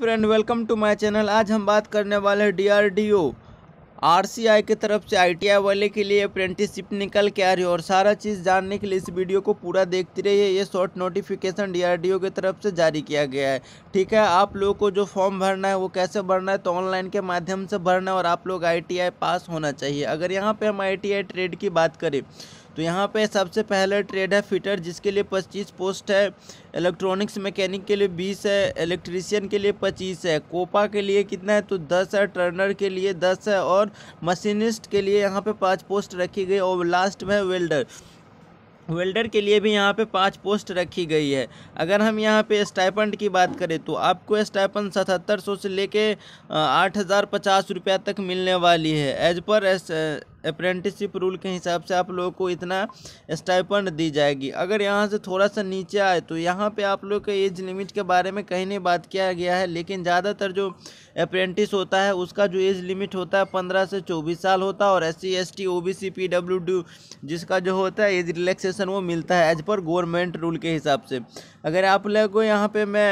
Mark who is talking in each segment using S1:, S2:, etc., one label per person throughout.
S1: friend welcome to my channel आज हम बात करने वाले हैं डीआरडीओ आरसीआई की तरफ से आईटीआई वाले के लिए अप्रेंटिसशिप निकल के आ रही है और सारा चीज़ जानने के लिए इस वीडियो को पूरा देखते रहिए ये शॉर्ट नोटिफिकेशन डीआरडीओ की तरफ से जारी किया गया है ठीक है आप लोगों को जो फॉर्म भरना है वो कैसे भरना है तो ऑनलाइन के माध्यम से भरना है और आप लोग आई पास होना चाहिए अगर यहाँ पर हम आई ट्रेड की बात करें तो यहाँ पे सबसे पहला ट्रेड है फिटर जिसके लिए पच्चीस पोस्ट है इलेक्ट्रॉनिक्स मैकेनिक के लिए बीस है इलेक्ट्रीशियन के लिए पच्चीस है कोपा के लिए कितना है तो दस है टर्नर के लिए दस है और मशीनिस्ट के लिए यहाँ पर पाँच पोस्ट रखी गई और लास्ट में वेल्डर वेल्डर के लिए भी यहाँ पे पाँच पोस्ट रखी गई है अगर हम यहाँ पे स्टाइपेंड की बात करें तो आपको स्टाइपेंड सतहत्तर सौ से लेके आठ हज़ार पचास रुपया तक मिलने वाली है एज पर अप्रेंटिसशिप रूल के हिसाब से आप लोगों को इतना स्टाइपेंड दी जाएगी अगर यहाँ से थोड़ा सा नीचे आए तो यहाँ पे आप लोग के एज लिमिट के बारे में कहीं नहीं बात किया गया है लेकिन ज़्यादातर जो अप्रेंटिस होता है उसका जो एज लिमिट होता है पंद्रह से चौबीस साल होता है और S C S T O B C P W जिसका जो होता है एज रिलैक्सेशन वो मिलता है एज पर गवर्नमेंट रूल के हिसाब से अगर आप लोग को यहाँ पर मैं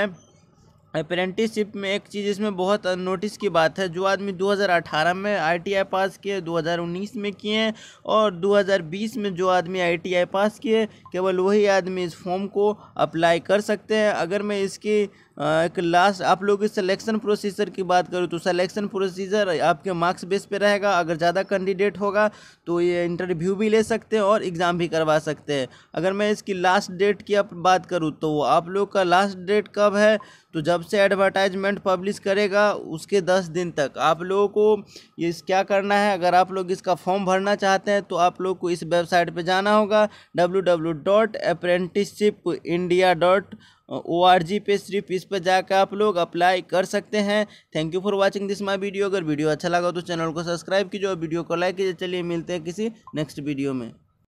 S1: अप्रेंटिसशिप में एक चीज़ इसमें बहुत नोटिस की बात है जो आदमी 2018 में आईटीआई पास किए 2019 में किए हैं और 2020 में जो आदमी आईटीआई पास किए केवल वही आदमी इस फॉर्म को अप्लाई कर सकते हैं अगर मैं इसकी एक लास्ट आप लोग सिलेक्शन प्रोसीजर की बात करूँ तो सिलेक्शन प्रोसीजर आपके मार्क्स बेस पे रहेगा अगर ज़्यादा कैंडिडेट होगा तो ये इंटरव्यू भी ले सकते हैं और एग्ज़ाम भी करवा सकते हैं अगर मैं इसकी लास्ट डेट की आप बात करूँ तो आप लोग का लास्ट डेट कब है तो जब से एडवर्टाइजमेंट पब्लिश करेगा उसके दस दिन तक आप लोगों को ये क्या करना है अगर आप लोग इसका फॉर्म भरना चाहते हैं तो आप लोग को इस वेबसाइट पर जाना होगा W W dot apprenticeship India dot O R G पे सिर्फ इस पर जाकर आप लोग अप्लाई कर सकते हैं thank you for watching this my video अगर वीडियो अच्छा लगा तो चैनल को सब्सक्राइब कीजिए और वीडियो को लाइक कीजिए चलिए मिलते हैं किसी नेक्स्ट वीडियो में